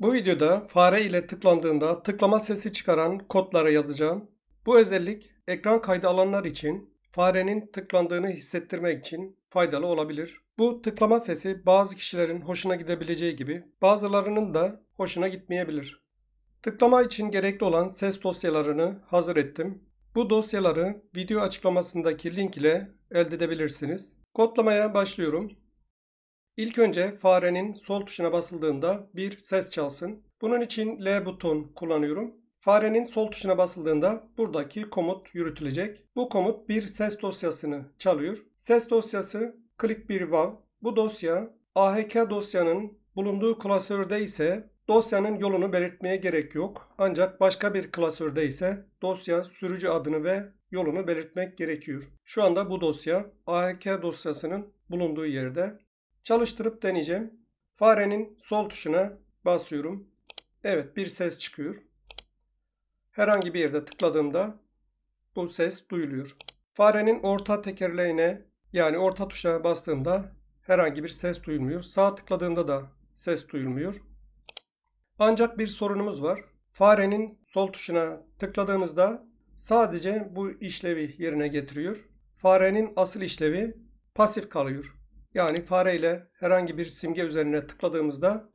Bu videoda fare ile tıklandığında tıklama sesi çıkaran kodlara yazacağım. Bu özellik ekran kaydı alanlar için farenin tıklandığını hissettirmek için faydalı olabilir. Bu tıklama sesi bazı kişilerin hoşuna gidebileceği gibi bazılarının da hoşuna gitmeyebilir. Tıklama için gerekli olan ses dosyalarını hazır ettim. Bu dosyaları video açıklamasındaki link ile elde edebilirsiniz. Kodlamaya başlıyorum. İlk önce farenin sol tuşuna basıldığında bir ses çalsın. Bunun için L buton kullanıyorum. Farenin sol tuşuna basıldığında buradaki komut yürütülecek. Bu komut bir ses dosyasını çalıyor. Ses dosyası click 1 wav. Bu dosya AHK dosyanın bulunduğu klasörde ise dosyanın yolunu belirtmeye gerek yok. Ancak başka bir klasörde ise dosya sürücü adını ve yolunu belirtmek gerekiyor. Şu anda bu dosya AHK dosyasının bulunduğu yerde. Çalıştırıp deneyeceğim. Farenin sol tuşuna basıyorum. Evet bir ses çıkıyor. Herhangi bir yerde tıkladığımda bu ses duyuluyor. Farenin orta tekerleğine yani orta tuşa bastığımda herhangi bir ses duyulmuyor. Sağ tıkladığımda da ses duyulmuyor. Ancak bir sorunumuz var. Farenin sol tuşuna tıkladığımızda sadece bu işlevi yerine getiriyor. Farenin asıl işlevi pasif kalıyor. Yani fareyle herhangi bir simge üzerine tıkladığımızda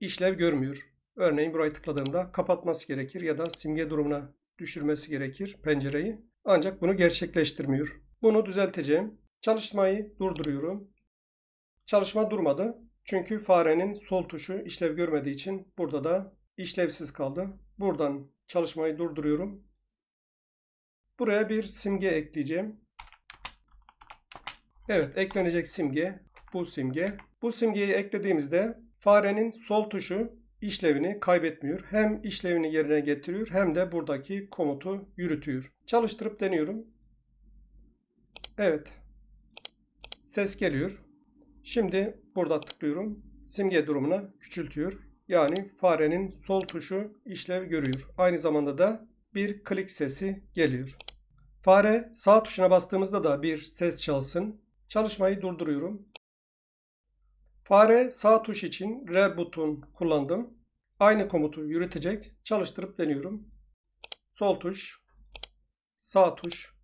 işlev görmüyor. Örneğin burayı tıkladığımda kapatması gerekir ya da simge durumuna düşürmesi gerekir pencereyi. Ancak bunu gerçekleştirmiyor. Bunu düzelteceğim. Çalışmayı durduruyorum. Çalışma durmadı. Çünkü farenin sol tuşu işlev görmediği için burada da işlevsiz kaldı. Buradan çalışmayı durduruyorum. Buraya bir simge ekleyeceğim. Evet eklenecek simge bu simge. Bu simgeyi eklediğimizde farenin sol tuşu işlevini kaybetmiyor. Hem işlevini yerine getiriyor hem de buradaki komutu yürütüyor. Çalıştırıp deniyorum. Evet. Ses geliyor. Şimdi burada tıklıyorum. Simge durumuna küçültüyor. Yani farenin sol tuşu işlev görüyor. Aynı zamanda da bir klik sesi geliyor. Fare sağ tuşuna bastığımızda da bir ses çalsın. Çalışmayı durduruyorum. Fare sağ tuş için R buton kullandım. Aynı komutu yürütecek. Çalıştırıp deniyorum. Sol tuş, sağ tuş,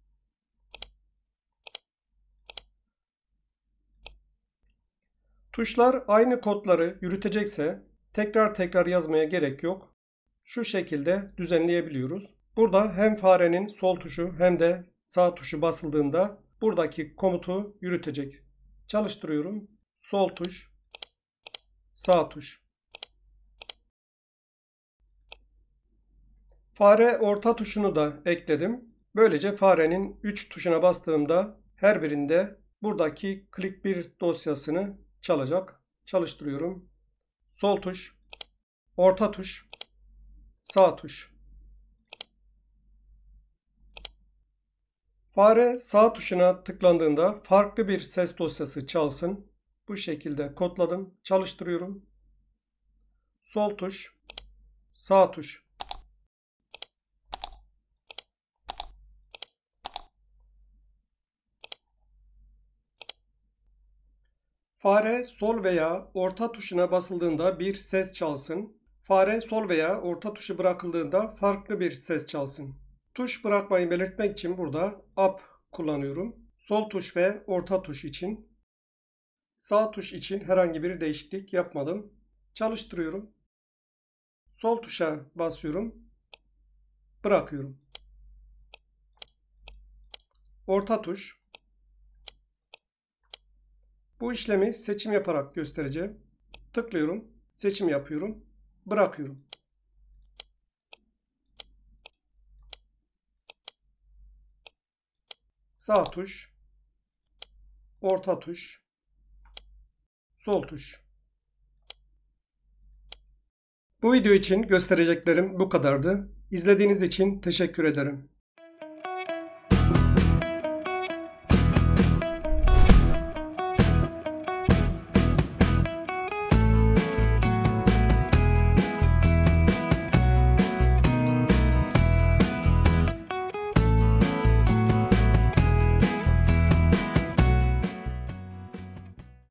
Tuşlar aynı kodları yürütecekse tekrar tekrar yazmaya gerek yok. Şu şekilde düzenleyebiliyoruz. Burada hem farenin sol tuşu hem de sağ tuşu basıldığında buradaki komutu yürütecek. Çalıştırıyorum. Sol tuş, sağ tuş. Fare orta tuşunu da ekledim. Böylece farenin 3 tuşuna bastığımda her birinde buradaki klik 1 dosyasını çalacak. Çalıştırıyorum. Sol tuş, orta tuş, sağ tuş. Fare sağ tuşuna tıklandığında farklı bir ses dosyası çalsın. Bu şekilde kodladım. Çalıştırıyorum. Sol tuş, sağ tuş. Fare sol veya orta tuşuna basıldığında bir ses çalsın. Fare sol veya orta tuşu bırakıldığında farklı bir ses çalsın. Tuş bırakmayı belirtmek için burada up kullanıyorum. Sol tuş ve orta tuş için. Sağ tuş için herhangi bir değişiklik yapmadım. Çalıştırıyorum. Sol tuşa basıyorum. Bırakıyorum. Orta tuş. Bu işlemi seçim yaparak göstereceğim. Tıklıyorum. Seçim yapıyorum. Bırakıyorum. Sağ tuş, orta tuş, sol tuş. Bu video için göstereceklerim bu kadardı. İzlediğiniz için teşekkür ederim.